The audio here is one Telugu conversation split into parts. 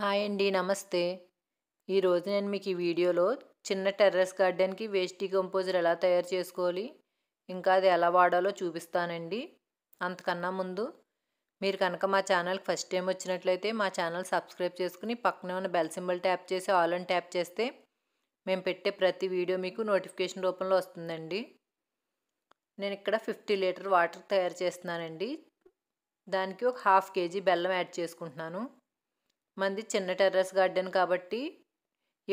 హాయ్ అండి నమస్తే ఈరోజు నేను మీకు ఈ వీడియోలో చిన్న టెర్రస్ గార్డెన్కి వేస్ట్ కంపోజర్ ఎలా తయారు చేసుకోవాలి ఇంకా అది ఎలా వాడాలో చూపిస్తానండి అంతకన్నా ముందు మీరు కనుక మా ఛానల్కి ఫస్ట్ టైం వచ్చినట్లయితే మా ఛానల్ సబ్స్క్రైబ్ చేసుకుని పక్కనే ఉన్న బెల్ సింబల్ ట్యాప్ చేసి ఆల్ అండ్ ట్యాప్ చేస్తే మేము పెట్టే ప్రతి వీడియో మీకు నోటిఫికేషన్ రూపంలో వస్తుందండి నేను ఇక్కడ ఫిఫ్టీ లీటర్ వాటర్ తయారు చేస్తున్నానండి దానికి ఒక హాఫ్ కేజీ బెల్లం యాడ్ చేసుకుంటున్నాను మంది చిన్న టెర్రస్ గార్డెన్ కాబట్టి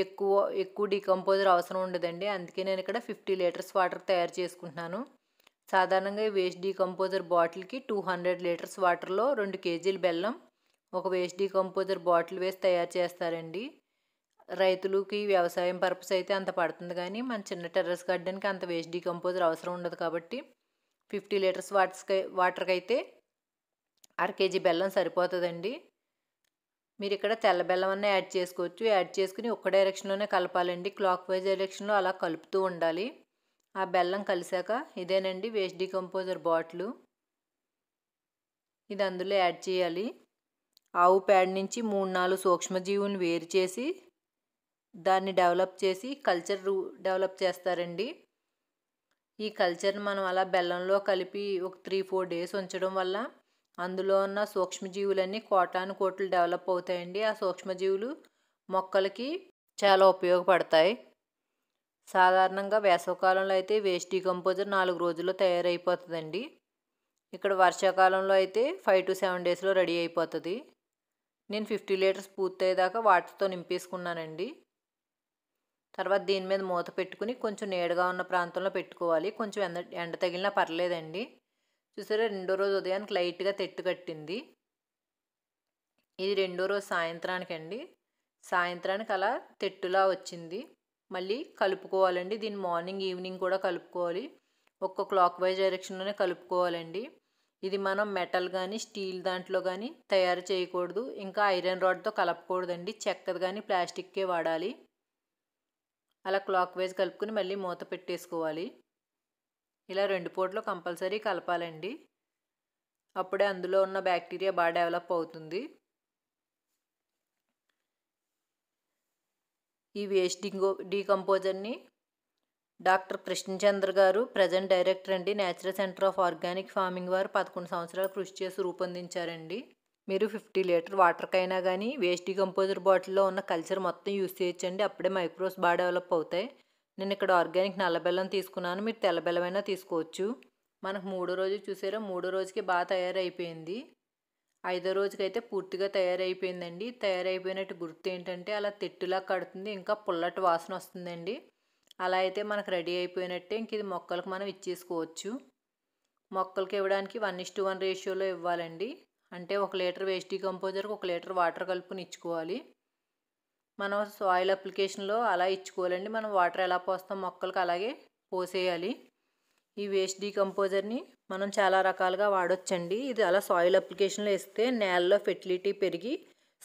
ఎక్కువ ఎక్కువ డికంపోజర్ అవసరం ఉండదండి అందుకే నేను ఇక్కడ ఫిఫ్టీ లీటర్స్ వాటర్ తయారు చేసుకుంటున్నాను సాధారణంగా ఈ వేస్ట్ డికంపోజర్ బాటిల్కి టూ హండ్రెడ్ లీటర్స్ వాటర్లో రెండు కేజీలు బెల్లం ఒక వేస్ట్ డికంపోజర్ బాటిల్ వేసి తయారు చేస్తారండి రైతులకి వ్యవసాయం పర్పస్ అయితే అంత పడుతుంది కానీ మన చిన్న టెర్రస్ గార్డెన్కి అంత వేస్ట్ డికంపోజర్ అవసరం ఉండదు కాబట్టి ఫిఫ్టీ లీటర్స్ వాటర్స్కి వాటర్కి అయితే అర కేజీ బెల్లం సరిపోతుందండి మీరు ఇక్కడ తెల్ల బెల్లం అన్న యాడ్ చేసుకోవచ్చు యాడ్ చేసుకుని ఒక్క డైరెక్షన్లోనే కలపాలండి క్లాక్ వైజ్ డైరెక్షన్లో అలా కలుపుతూ ఉండాలి ఆ బెల్లం కలిసాక ఇదేనండి వేస్ట్ డికంపోజర్ బాటిల్ ఇది అందులో యాడ్ చేయాలి ఆవు ప్యాడ్ నుంచి మూడు నాలుగు సూక్ష్మజీవుని వేరు చేసి దాన్ని డెవలప్ చేసి కల్చర్ డెవలప్ చేస్తారండి ఈ కల్చర్ని మనం అలా బెల్లంలో కలిపి ఒక త్రీ ఫోర్ డేస్ ఉంచడం వల్ల అందులో ఉన్న సూక్ష్మజీవులన్నీ కోటాను కోట్లు డెవలప్ అవుతాయండి ఆ సూక్ష్మజీవులు మొక్కలకి చాలా ఉపయోగపడతాయి సాధారణంగా వేసవకాలంలో అయితే వేస్ట్ డీకంపోజర్ నాలుగు రోజుల్లో తయారైపోతుందండి ఇక్కడ వర్షాకాలంలో అయితే ఫైవ్ టు సెవెన్ డేస్లో రెడీ అయిపోతుంది నేను ఫిఫ్టీ లీటర్స్ పూర్తయ్యేదాకా వాటర్తో నింపేసుకున్నానండి తర్వాత దీని మీద మూత పెట్టుకుని కొంచెం నీడగా ఉన్న ప్రాంతంలో పెట్టుకోవాలి కొంచెం ఎండ ఎండ తగిలినా పర్లేదండి చూసారా రెండో రోజు ఉదయానికి లైట్గా తెట్టు కట్టింది ఇది రెండో రోజు సాయంత్రానికి అండి సాయంత్రానికి అలా తెట్టులా వచ్చింది మళ్ళీ కలుపుకోవాలండి దీన్ని మార్నింగ్ ఈవినింగ్ కూడా కలుపుకోవాలి ఒక్క క్లాక్ వైజ్ డైరెక్షన్లోనే కలుపుకోవాలండి ఇది మనం మెటల్ కానీ స్టీల్ దాంట్లో కానీ తయారు చేయకూడదు ఇంకా ఐరన్ రాడ్తో కలపకూడదండి చెక్కది కానీ ప్లాస్టిక్కే వాడాలి అలా క్లాక్ వైజ్ కలుపుకుని మళ్ళీ మూత పెట్టేసుకోవాలి ఇలా రెండు పూటలు కంపల్సరీ కలపాలండి అప్పుడే అందులో ఉన్న బ్యాక్టీరియా బాగా డెవలప్ అవుతుంది ఈ వేస్ట్ డింగో డీకంపోజర్ని డాక్టర్ కృష్ణచంద్ర గారు ప్రజెంట్ డైరెక్టర్ అండి natural centre of organic farming వారు పదకొండు సంవత్సరాలు కృషి చేసి రూపొందించారండి మీరు ఫిఫ్టీ లీటర్ వాటర్కైనా కానీ వేస్ట్ డీకంపోజర్ బాటిల్లో ఉన్న కల్చర్ మొత్తం యూస్ చేయొచ్చండి అప్పుడే మైక్రోస్ బాగా డెవలప్ అవుతాయి నేను ఇక్కడ ఆర్గానిక్ నల్ల బెల్లం తీసుకున్నాను మీరు తెల్ల బెల్లమైనా తీసుకోవచ్చు మనకు మూడో రోజు చూసారా మూడో రోజుకి బాగా తయారైపోయింది ఐదో రోజుకైతే పూర్తిగా తయారైపోయిందండి తయారైపోయినట్టు గుర్తు ఏంటంటే అలా తిట్టులా కడుతుంది ఇంకా పుల్లటి వాసన వస్తుందండి అలా అయితే మనకు రెడీ అయిపోయినట్టే ఇంక ఇది మొక్కలకు మనం ఇచ్చేసుకోవచ్చు మొక్కలకి ఇవ్వడానికి వన్ ఇస్ టూ వన్ రేషియోలో ఇవ్వాలండి అంటే ఒక లీటర్ వేస్టీ కంపోజర్కి ఒక లీటర్ వాటర్ కలుపుని ఇచ్చుకోవాలి మనం సాయిల్ అప్లికేషన్లో అలా ఇచ్చుకోవాలండి మనం వాటర్ ఎలా పోస్తాం మొక్కలకు అలాగే పోసేయాలి ఈ వేస్ట్ డీకంపోజర్ని మనం చాలా రకాలుగా వాడొచ్చండి ఇది అలా సాయిల్ అప్లికేషన్లో ఇస్తే నేలలో ఫెర్టిలిటీ పెరిగి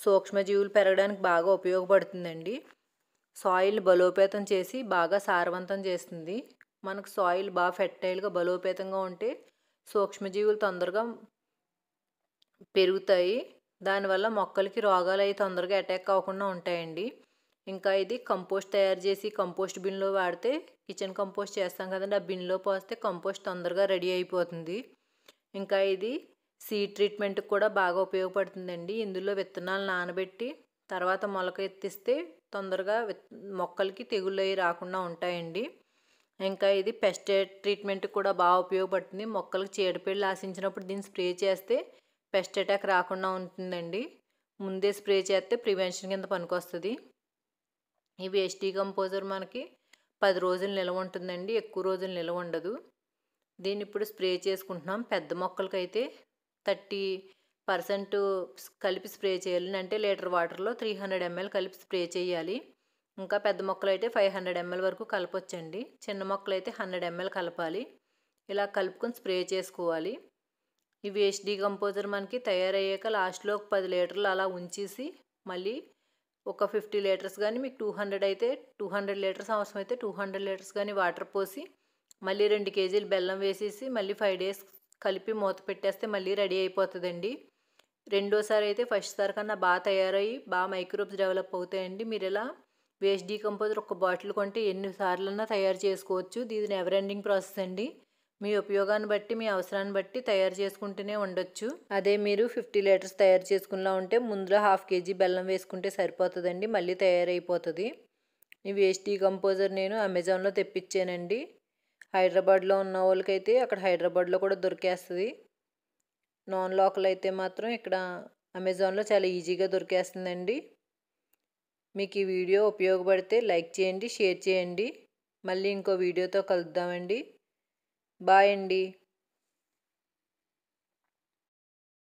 సూక్ష్మజీవులు పెరగడానికి బాగా ఉపయోగపడుతుందండి సాయిల్ బలోపేతం చేసి బాగా సారవంతం చేస్తుంది మనకు సాయిల్ బాగా ఫెర్టైల్గా బలోపేతంగా ఉంటే సూక్ష్మజీవులు తొందరగా పెరుగుతాయి దానివల్ల మొక్కలకి రోగాలు అవి తొందరగా అటాక్ అవ్వకుండా ఉంటాయండి ఇంకా ఇది కంపోస్ట్ తయారు చేసి కంపోస్ట్ బిన్లో వాడితే కిచెన్ కంపోస్ట్ చేస్తాం కదండి ఆ బిన్లో పోస్తే కంపోస్ట్ తొందరగా రెడీ అయిపోతుంది ఇంకా ఇది సీ ట్రీట్మెంట్కి కూడా బాగా ఉపయోగపడుతుందండి ఇందులో విత్తనాలు నానబెట్టి తర్వాత మొలక ఎత్తిస్తే తొందరగా మొక్కలకి తెగుళ్ళు అవి రాకుండా ఉంటాయండి ఇంకా ఇది పెస్టేట్ ట్రీట్మెంట్కి కూడా బాగా ఉపయోగపడుతుంది మొక్కలకు చీడపీడలు ఆశించినప్పుడు దీన్ని స్ప్రే చేస్తే పెస్ట్ అటాక్ రాకుండా ఉంటుందండి ముందే స్ప్రే చేస్తే ప్రివెన్షన్ కింద పనికొస్తుంది ఈ వేస్ట్ కంపోజర్ మనకి పది రోజులు నిలవ ఉంటుందండి ఎక్కువ రోజులు నిలవ ఉండదు దీన్ని ఇప్పుడు స్ప్రే చేసుకుంటున్నాం పెద్ద మొక్కలకైతే థర్టీ పర్సెంట్ కలిపి స్ప్రే చేయాలి అంటే లీటర్ వాటర్లో త్రీ హండ్రెడ్ ఎంఎల్ కలిపి స్ప్రే చేయాలి ఇంకా పెద్ద మొక్కలు అయితే ఫైవ్ హండ్రెడ్ ఎంఎల్ వరకు కలపొచ్చండి చిన్న మొక్కలు అయితే హండ్రెడ్ ఎంఎల్ కలపాలి ఇలా కలుపుకొని స్ప్రే చేసుకోవాలి ఈ వేస్ట్ డీకంపోజర్ మనకి తయారయ్యాక లాస్ట్లో ఒక పది లీటర్లు అలా ఉంచేసి మళ్ళీ ఒక ఫిఫ్టీ లీటర్స్ కానీ మీకు టూ హండ్రెడ్ అయితే టూ హండ్రెడ్ లీటర్స్ అవసరం అయితే టూ హండ్రెడ్ లీటర్స్ కానీ వాటర్ పోసి మళ్ళీ రెండు కేజీలు బెల్లం వేసేసి మళ్ళీ ఫైవ్ డేస్ కలిపి మూత పెట్టేస్తే మళ్ళీ రెడీ అయిపోతుందండి రెండోసారి అయితే ఫస్ట్ సార్ కన్నా బాగా తయారయ్యి బాగా మైక్రోబ్స్ డెవలప్ అవుతాయండి మీరు ఇలా వేస్ట్ డీకంపోజర్ ఒక బాటిల్ కొంటే ఎన్నిసార్లన్నా తయారు చేసుకోవచ్చు దీని ఎవర్ ఎండింగ్ ప్రాసెస్ అండి మీ ఉపయోగాన్ని బట్టి మీ అవసరాన్ని బట్టి తయారు చేసుకుంటూనే ఉండొచ్చు అదే మీరు ఫిఫ్టీ లీటర్స్ తయారు చేసుకున్నా ఉంటే ముందులో హాఫ్ కేజీ బెల్లం వేసుకుంటే సరిపోతుందండి మళ్ళీ తయారైపోతుంది ఈ వేస్ట్ కంపోజర్ నేను అమెజాన్లో తెప్పించానండి హైదరాబాద్లో ఉన్న వాళ్ళకైతే అక్కడ హైదరాబాద్లో కూడా దొరికేస్తుంది నాన్ లోకల్ అయితే మాత్రం ఇక్కడ అమెజాన్లో చాలా ఈజీగా దొరికేస్తుందండి మీకు ఈ వీడియో ఉపయోగపడితే లైక్ చేయండి షేర్ చేయండి మళ్ళీ ఇంకో వీడియోతో కలుద్దామండి బాయ్ అండి